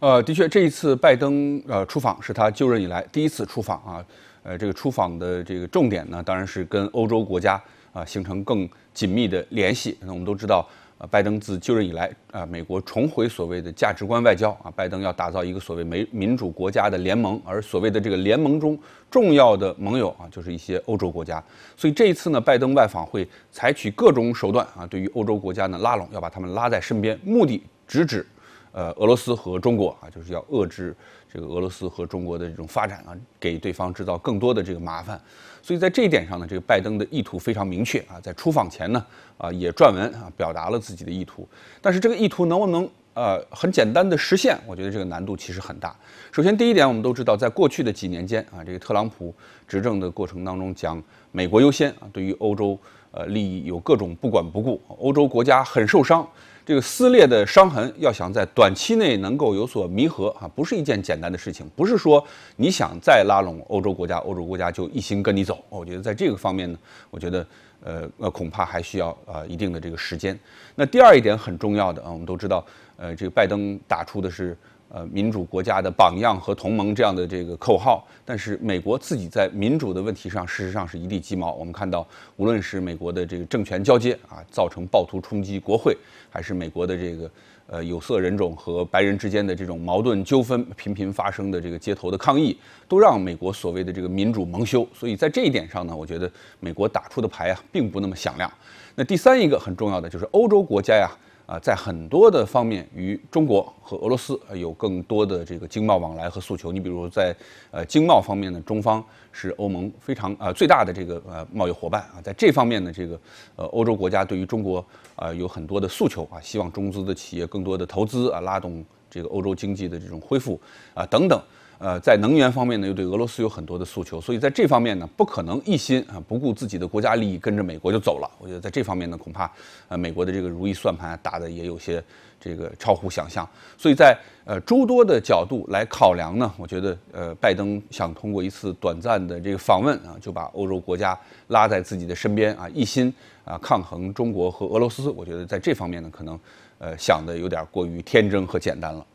呃，的确，这一次拜登呃出访是他就任以来第一次出访啊。呃，这个出访的这个重点呢，当然是跟欧洲国家啊形成更紧密的联系。那我们都知道，呃，拜登自就任以来啊，美国重回所谓的价值观外交啊，拜登要打造一个所谓美民主国家的联盟，而所谓的这个联盟中重要的盟友啊，就是一些欧洲国家。所以这一次呢，拜登外访会采取各种手段啊，对于欧洲国家呢拉拢，要把他们拉在身边，目的直指。呃，俄罗斯和中国啊，就是要遏制这个俄罗斯和中国的这种发展啊，给对方制造更多的这个麻烦。所以在这一点上呢，这个拜登的意图非常明确啊，在出访前呢，啊也撰文啊表达了自己的意图。但是这个意图能不能呃很简单的实现，我觉得这个难度其实很大。首先第一点，我们都知道，在过去的几年间啊，这个特朗普执政的过程当中，讲美国优先啊，对于欧洲呃利益有各种不管不顾，欧洲国家很受伤。这个撕裂的伤痕要想在短期内能够有所弥合啊，不是一件简单的事情。不是说你想再拉拢欧洲国家，欧洲国家就一心跟你走。我觉得在这个方面呢，我觉得呃呃恐怕还需要啊一定的这个时间。那第二一点很重要的啊，我们都知道，呃，这个拜登打出的是。呃，民主国家的榜样和同盟这样的这个口号，但是美国自己在民主的问题上，事实上是一地鸡毛。我们看到，无论是美国的这个政权交接啊，造成暴徒冲击国会，还是美国的这个呃有色人种和白人之间的这种矛盾纠纷频频发生的这个街头的抗议，都让美国所谓的这个民主蒙羞。所以在这一点上呢，我觉得美国打出的牌啊，并不那么响亮。那第三一个很重要的就是欧洲国家呀。啊，在很多的方面，与中国和俄罗斯有更多的这个经贸往来和诉求。你比如在呃经贸方面呢，中方是欧盟非常啊最大的这个呃贸易伙伴啊，在这方面呢，这个呃欧洲国家对于中国啊有很多的诉求啊，希望中资的企业更多的投资啊，拉动这个欧洲经济的这种恢复啊等等。呃，在能源方面呢，又对俄罗斯有很多的诉求，所以在这方面呢，不可能一心啊不顾自己的国家利益，跟着美国就走了。我觉得在这方面呢，恐怕，呃，美国的这个如意算盘打的也有些这个超乎想象。所以在呃诸多的角度来考量呢，我觉得呃拜登想通过一次短暂的这个访问啊，就把欧洲国家拉在自己的身边啊，一心啊抗衡中国和俄罗斯。我觉得在这方面呢，可能呃想的有点过于天真和简单了。